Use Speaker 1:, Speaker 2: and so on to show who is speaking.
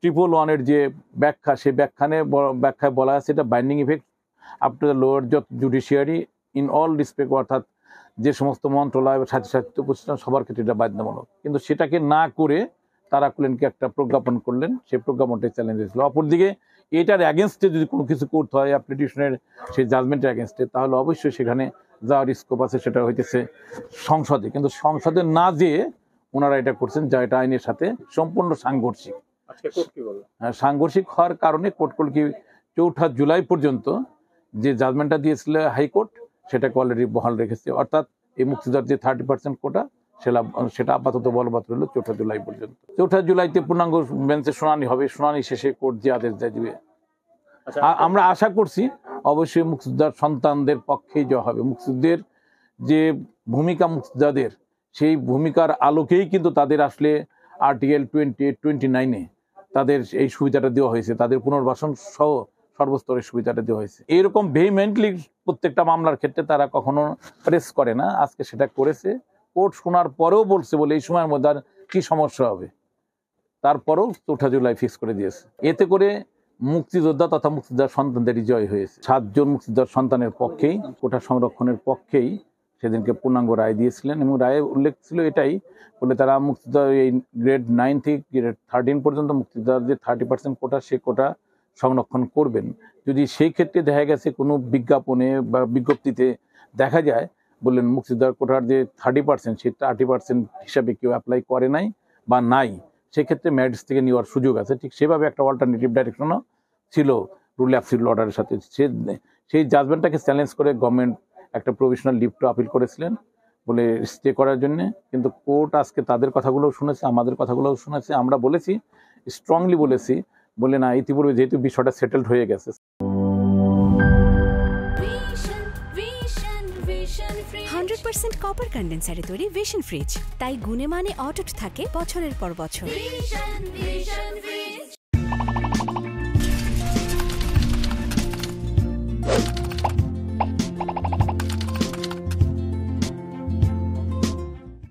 Speaker 1: triple ওয়ানের যে ব্যাখ্যা সেই ব্যাখ্যানে ব্যাখ্যায় বলা আছে এটা binding effect up to the lower judiciary in all respect অর্থাৎ যে সমস্ত মন্ত্রণালয় বা স্বাস্থ্য প্রতিষ্ঠান সবার ক্ষেত্রে এটা বাধ্যতামূলক কিন্তু সেটাকে না করে তারা কুলেনকে একটা প্রজ্ঞাপন করলেন সেই প্রজ্ঞাপনটাই চ্যালেঞ্জ হয়েছিল অপরদিকে এটার অ্যাগেনস্টে যদি কোনো কিছু করতে হয় অ্যাপ্লিকেশনের সেই জাজমেন্টের অ্যাগেনস্টে তাহলে অবশ্যই সেখানে যাওয়ার স্কোপ আছে সেটা হইতেছে সংসদে কিন্তু সংসদে না যেয়ে ওনারা এটা করছেন যা এটা আইনের সাথে সম্পূর্ণ সাংঘর্ষিক হ্যাঁ, সাংঘর্ষিক হওয়ার কারণে কোর্ট কলকি চৌঠা জুলাই পর্যন্ত যে জাজমেন্টটা দিয়েছিল হাইকোর্ট সেটাকে অলরেডি বহাল রেখেছে অর্থাৎ এই মুক্তিদার যে থার্টি পার্সেন্ট কোটা সেটা সেটা আপাতত বলবৎ রইল চৌঠা জুলাই পর্যন্ত চৌঠা জুলাইতে পূর্ণাঙ্গ বেঞ্চে শুনানি হবে শুনানি শেষে কোর্ট যে আদেশ দেয় দিবে আচ্ছা, আমরা আশা করছি অবশ্যই মুক্তিদার সন্তানদের পক্ষেই যাওয়া হবে মুক্তিদের যে ভূমিকা মুক্তিদাদের সেই ভূমিকার আলোকেই কিন্তু তাদের আসলে আর্টিকেল টোয়েন্টি এইট টোয়েন্টি নাইনে তাদের এই সুবিধাটা দেওয়া হয়েছে তাদের পুনর্বাসন সহ সর্বস্তরের সুবিধাটা দেওয়া হয়েছে এরকম ভেহিমেন্টলি প্রত্যেকটা মামলার ক্ষেত্রে তারা কখনো প্রেস করে না আজকে সেটা করেছে কোর্ট শোনার পরেও বলছে বলে এই সময়ের মধ্যে আর কী সমস্যা হবে তারপরেও চৌঠা জুলাই ফিক্স করে দিয়েছে এতে করে মুক্তিযোদ্ধা তথা মুক্তিযোদ্ধার সন্তানদেরই জয় হয়েছে সাতজন মুক্তিযোদ্ধার সন্তানের পক্ষেই কোটা সংরক্ষণের পক্ষেই সেদিনকে পূর্ণাঙ্গ রায় দিয়েছিলেন এবং রায়ে উল্লেখ ছিল এটাই বলে তারা মুক্তিযোদ্ধা এই গ্রেড নাইন থেকে গ্রেড থার্টিন পর্যন্ত মুক্তিযোদ্ধার যে থার্টি পার্সেন্ট কোটা সে কোটা সংরক্ষণ করবেন যদি সেই ক্ষেত্রে দেখা গেছে কোনো বিজ্ঞাপনে বা বিজ্ঞপ্তিতে দেখা যায় বললেন মুক্তিযোদ্ধার কোটার যে থার্টি পার্সেন্ট সেই থার্টি পার্সেন্ট হিসাবে কেউ অ্যাপ্লাই করে নাই বা নাই সেক্ষেত্রে ম্যারিটস থেকে নেওয়ার সুযোগ আছে ঠিক সেভাবে একটা অল্টারনেটিভ ডাইরেকশনও ছিল রুল অ্যাপসিল অর্ডারের সাথে সে সেই জাজমেন্টটাকে চ্যালেঞ্জ করে গভর্নমেন্ট একটা প্রভিশনাল লিভটু আপিল করেছিলেন বলে স্টে করার জন্যে কিন্তু কোর্ট আজকে তাদের কথাগুলোও শুনেছে আমাদের কথাগুলোও শুনেছে আমরা বলেছি স্ট্রংলি বলেছি বলে না ইতিপূর্বে যেহেতু বিষয়টা সেটেলড হয়ে গেছে হান্ড্রেড পার্সেন্ট কপার তৈরি ফ্রিজ তাই গুনে মানে অটুট থাকে বছরের পর বছর